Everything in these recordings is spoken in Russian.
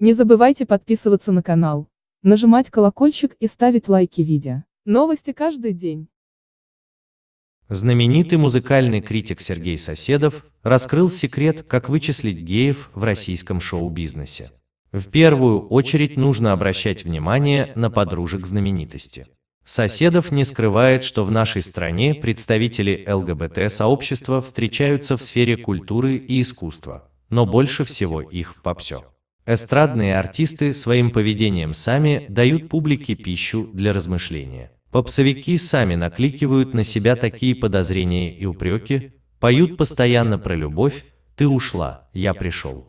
Не забывайте подписываться на канал, нажимать колокольчик и ставить лайки видео. Новости каждый день. Знаменитый музыкальный критик Сергей Соседов раскрыл секрет, как вычислить геев в российском шоу-бизнесе. В первую очередь нужно обращать внимание на подружек знаменитости. Соседов не скрывает, что в нашей стране представители ЛГБТ-сообщества встречаются в сфере культуры и искусства, но больше всего их в попсе. Эстрадные артисты своим поведением сами дают публике пищу для размышления. Попсовики сами накликивают на себя такие подозрения и упреки, поют постоянно про любовь, ты ушла, я пришел.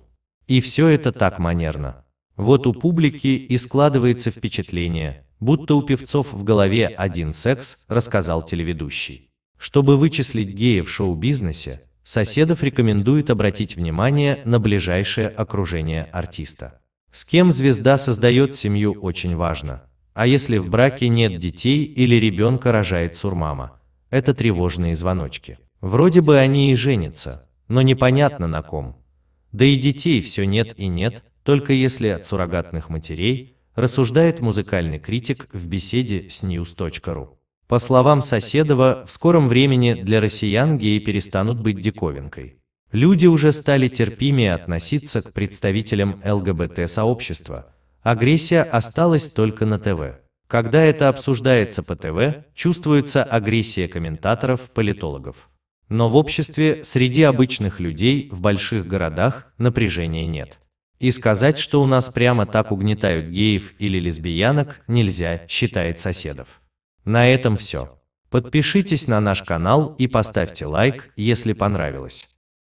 И все это так манерно. Вот у публики и складывается впечатление, будто у певцов в голове один секс, рассказал телеведущий. Чтобы вычислить геев в шоу-бизнесе, Соседов рекомендует обратить внимание на ближайшее окружение артиста. С кем звезда создает семью очень важно. А если в браке нет детей или ребенка рожает сурмама, это тревожные звоночки. Вроде бы они и женятся, но непонятно на ком. Да и детей все нет и нет, только если от суррогатных матерей, рассуждает музыкальный критик в беседе с news.ru. По словам Соседова, в скором времени для россиян геи перестанут быть диковинкой. Люди уже стали терпимее относиться к представителям ЛГБТ-сообщества. Агрессия осталась только на ТВ. Когда это обсуждается по ТВ, чувствуется агрессия комментаторов, политологов. Но в обществе, среди обычных людей, в больших городах, напряжения нет. И сказать, что у нас прямо так угнетают геев или лесбиянок, нельзя, считает соседов. На этом все. Подпишитесь на наш канал и поставьте лайк, если понравилось.